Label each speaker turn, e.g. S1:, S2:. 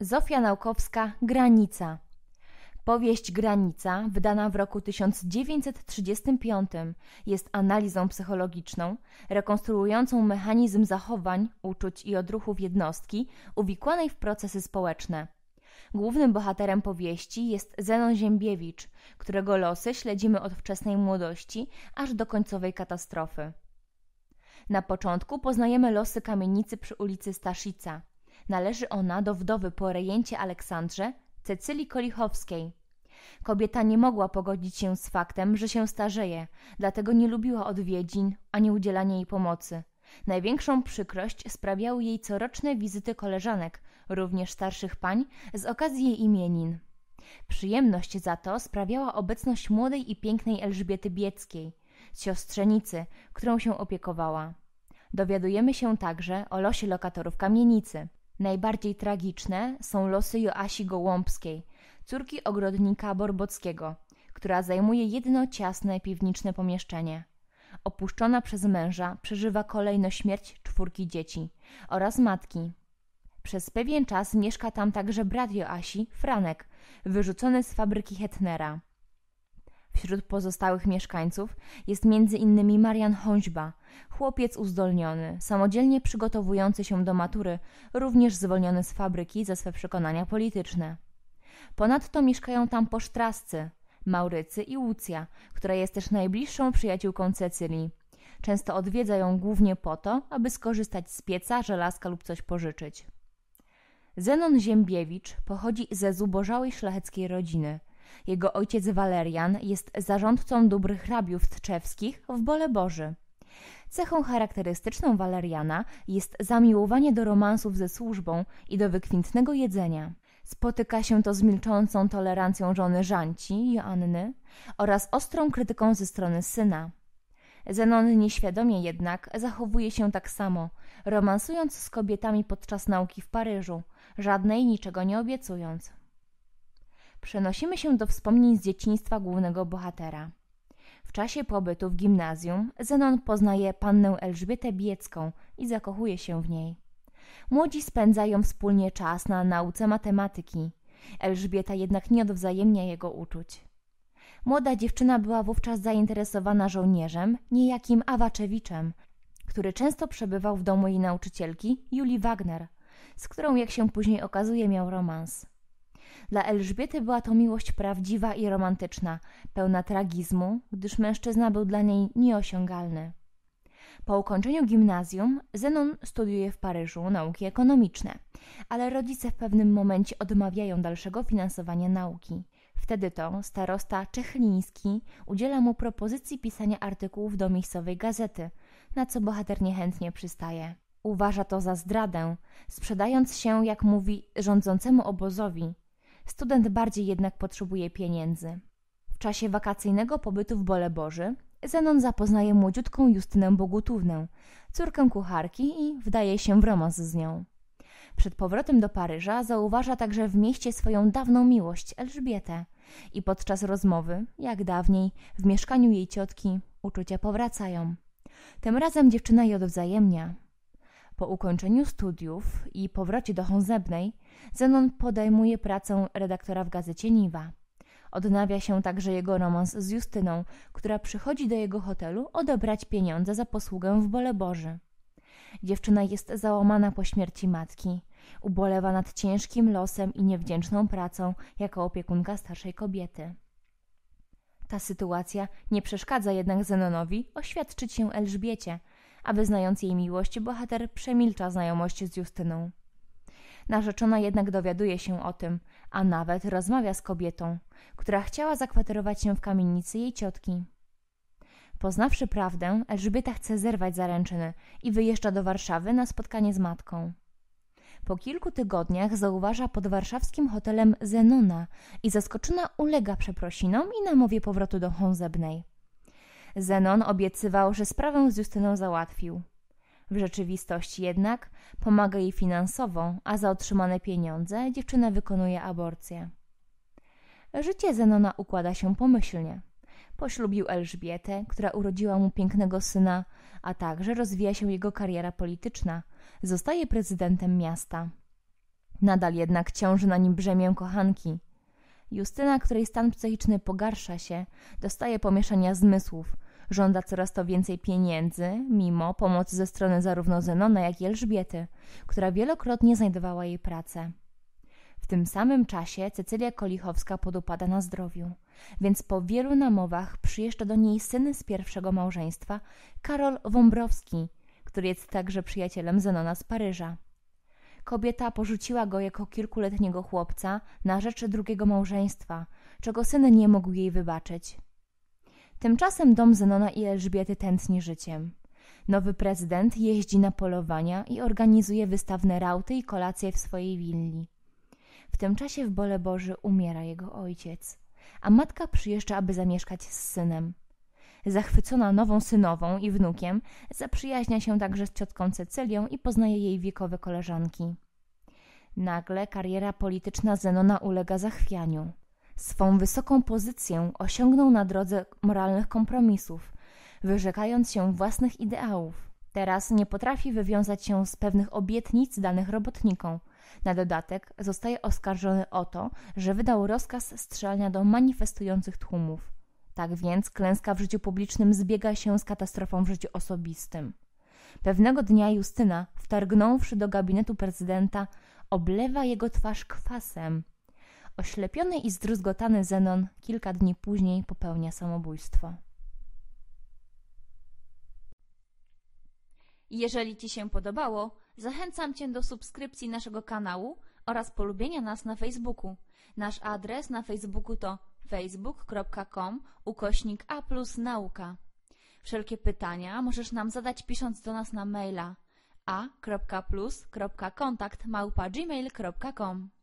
S1: Zofia Naukowska Granica. Powieść Granica, wydana w roku 1935, jest analizą psychologiczną, rekonstruującą mechanizm zachowań, uczuć i odruchów jednostki uwikłanej w procesy społeczne. Głównym bohaterem powieści jest Zenon Ziembiewicz, którego losy śledzimy od wczesnej młodości aż do końcowej katastrofy. Na początku poznajemy losy kamienicy przy ulicy Staszica. Należy ona do wdowy po rejencie Aleksandrze Cecylii Kolichowskiej. Kobieta nie mogła pogodzić się z faktem, że się starzeje, dlatego nie lubiła odwiedzin ani udzielania jej pomocy. Największą przykrość sprawiały jej coroczne wizyty koleżanek, również starszych pań, z okazji jej imienin. Przyjemność za to sprawiała obecność młodej i pięknej Elżbiety Bieckiej – siostrzenicy, którą się opiekowała. Dowiadujemy się także o losie lokatorów kamienicy. Najbardziej tragiczne są losy Joasi Gołąbskiej, córki ogrodnika Borbockiego, która zajmuje jedno ciasne piwniczne pomieszczenie. Opuszczona przez męża przeżywa kolejno śmierć czwórki dzieci oraz matki. Przez pewien czas mieszka tam także brat Joasi, Franek, wyrzucony z fabryki Hetnera. Wśród pozostałych mieszkańców jest między innymi Marian Hąźba, chłopiec uzdolniony, samodzielnie przygotowujący się do matury, również zwolniony z fabryki za swe przekonania polityczne. Ponadto mieszkają tam posztrascy, Maurycy i Łucja, która jest też najbliższą przyjaciółką Cecylii. Często odwiedza ją głównie po to, aby skorzystać z pieca, żelazka lub coś pożyczyć. Zenon Ziembiewicz pochodzi ze zubożałej szlacheckiej rodziny. Jego ojciec Walerian jest zarządcą dóbr hrabiów tczewskich w Boży. Cechą charakterystyczną Waleriana jest zamiłowanie do romansów ze służbą i do wykwintnego jedzenia. Spotyka się to z milczącą tolerancją żony Żanci, Joanny, oraz ostrą krytyką ze strony syna. Zenon nieświadomie jednak zachowuje się tak samo, romansując z kobietami podczas nauki w Paryżu, żadnej niczego nie obiecując przenosimy się do wspomnień z dzieciństwa głównego bohatera. W czasie pobytu w gimnazjum Zenon poznaje pannę Elżbietę Biecką i zakochuje się w niej. Młodzi spędzają wspólnie czas na nauce matematyki. Elżbieta jednak nie odwzajemnia jego uczuć. Młoda dziewczyna była wówczas zainteresowana żołnierzem, niejakim Awaczewiczem, który często przebywał w domu jej nauczycielki, Julii Wagner, z którą, jak się później okazuje, miał romans. Dla Elżbiety była to miłość prawdziwa i romantyczna, pełna tragizmu, gdyż mężczyzna był dla niej nieosiągalny. Po ukończeniu gimnazjum Zenon studiuje w Paryżu nauki ekonomiczne, ale rodzice w pewnym momencie odmawiają dalszego finansowania nauki. Wtedy to starosta Czechliński udziela mu propozycji pisania artykułów do miejscowej gazety, na co bohater niechętnie przystaje. Uważa to za zdradę, sprzedając się, jak mówi, rządzącemu obozowi, Student bardziej jednak potrzebuje pieniędzy. W czasie wakacyjnego pobytu w Boży Zenon zapoznaje młodziutką Justynę Bogutównę, córkę kucharki i wdaje się w romans z nią. Przed powrotem do Paryża zauważa także w mieście swoją dawną miłość Elżbietę i podczas rozmowy, jak dawniej, w mieszkaniu jej ciotki uczucia powracają. Tym razem dziewczyna je odwzajemnia. Po ukończeniu studiów i powrocie do Honsebnej Zenon podejmuje pracę redaktora w gazecie Niwa. Odnawia się także jego romans z Justyną, która przychodzi do jego hotelu odebrać pieniądze za posługę w Boży. Dziewczyna jest załamana po śmierci matki. Ubolewa nad ciężkim losem i niewdzięczną pracą jako opiekunka starszej kobiety. Ta sytuacja nie przeszkadza jednak Zenonowi oświadczyć się Elżbiecie, a wyznając jej miłość, bohater przemilcza znajomość z Justyną. Narzeczona jednak dowiaduje się o tym, a nawet rozmawia z kobietą, która chciała zakwaterować się w kamienicy jej ciotki. Poznawszy prawdę, Elżbieta chce zerwać zaręczyny i wyjeżdża do Warszawy na spotkanie z matką. Po kilku tygodniach zauważa pod warszawskim hotelem Zenona i zaskoczona ulega przeprosinom i namowie powrotu do Hązebnej. Zenon obiecywał, że sprawę z Justyną załatwił. W rzeczywistości jednak pomaga jej finansowo, a za otrzymane pieniądze dziewczyna wykonuje aborcję. Życie Zenona układa się pomyślnie. Poślubił Elżbietę, która urodziła mu pięknego syna, a także rozwija się jego kariera polityczna. Zostaje prezydentem miasta. Nadal jednak ciąży na nim brzemię kochanki. Justyna, której stan psychiczny pogarsza się, dostaje pomieszania zmysłów – Żąda coraz to więcej pieniędzy, mimo pomocy ze strony zarówno Zenona, jak i Elżbiety, która wielokrotnie znajdowała jej pracę. W tym samym czasie Cecylia Kolichowska podupada na zdrowiu, więc po wielu namowach przyjeżdża do niej syn z pierwszego małżeństwa, Karol Wąbrowski, który jest także przyjacielem Zenona z Paryża. Kobieta porzuciła go jako kilkuletniego chłopca na rzecz drugiego małżeństwa, czego syn nie mógł jej wybaczyć. Tymczasem dom Zenona i Elżbiety tętni życiem. Nowy prezydent jeździ na polowania i organizuje wystawne rauty i kolacje w swojej willi. W tym czasie w Bole Boży umiera jego ojciec, a matka przyjeżdża, aby zamieszkać z synem. Zachwycona nową synową i wnukiem, zaprzyjaźnia się także z ciotką Cecylią i poznaje jej wiekowe koleżanki. Nagle kariera polityczna Zenona ulega zachwianiu. Swą wysoką pozycję osiągnął na drodze moralnych kompromisów, wyrzekając się własnych ideałów. Teraz nie potrafi wywiązać się z pewnych obietnic danych robotnikom. Na dodatek zostaje oskarżony o to, że wydał rozkaz strzelania do manifestujących tłumów. Tak więc klęska w życiu publicznym zbiega się z katastrofą w życiu osobistym. Pewnego dnia Justyna, wtargnąwszy do gabinetu prezydenta, oblewa jego twarz kwasem, Oślepiony i zdruzgotany Zenon kilka dni później popełnia samobójstwo. Jeżeli Ci się podobało, zachęcam Cię do subskrypcji naszego kanału oraz polubienia nas na Facebooku. Nasz adres na Facebooku to facebook.com ukośnik A plus nauka. Wszelkie pytania możesz nam zadać pisząc do nas na maila a.plus.kontakt małpa gmail.com